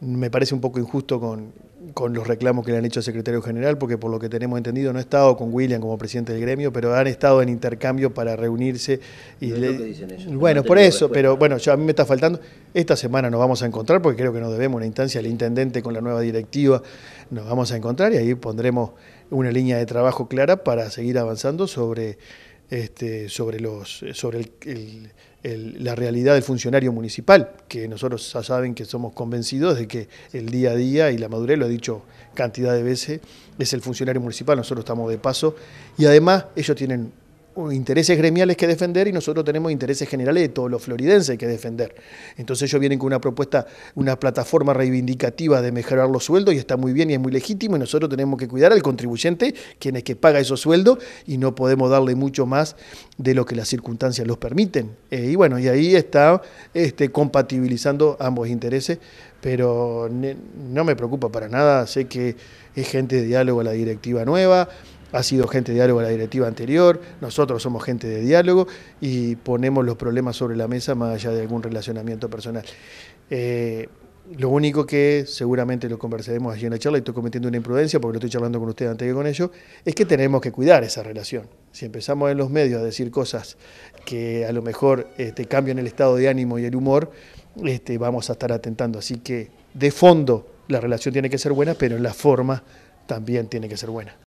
me parece un poco injusto con, con, los reclamos que le han hecho al secretario general, porque por lo que tenemos entendido no ha estado con William como presidente del gremio, pero han estado en intercambio para reunirse. Y Bueno, por eso, pero bueno, yo, a mí me está faltando. Esta semana nos vamos a encontrar, porque creo que nos debemos una instancia al intendente con la nueva directiva, nos vamos a encontrar y ahí pondremos una línea de trabajo clara para seguir avanzando sobre este, sobre, los, sobre la realidad del funcionario municipal, que nosotros ya saben que somos convencidos de que el día a día, y la madurez lo ha dicho cantidad de veces, es el funcionario municipal, nosotros estamos de paso, y además ellos tienen intereses gremiales que defender y nosotros tenemos intereses generales de todos los floridenses que defender. Entonces ellos vienen con una propuesta, una plataforma reivindicativa de mejorar los sueldos y está muy bien y es muy legítimo y nosotros tenemos que cuidar al contribuyente, quien es que paga esos sueldos y no podemos darle mucho más de lo que las circunstancias los permiten. Eh, y bueno, y ahí está este, compatibilizando ambos intereses, pero no me preocupa para nada, sé que es gente de diálogo a la directiva nueva ha sido gente de diálogo a la directiva anterior, nosotros somos gente de diálogo y ponemos los problemas sobre la mesa más allá de algún relacionamiento personal. Eh, lo único que seguramente lo conversaremos allí en la charla, y estoy cometiendo una imprudencia porque lo estoy charlando con ustedes antes que con ellos, es que tenemos que cuidar esa relación. Si empezamos en los medios a decir cosas que a lo mejor este, cambian el estado de ánimo y el humor, este, vamos a estar atentando. Así que de fondo la relación tiene que ser buena, pero la forma también tiene que ser buena.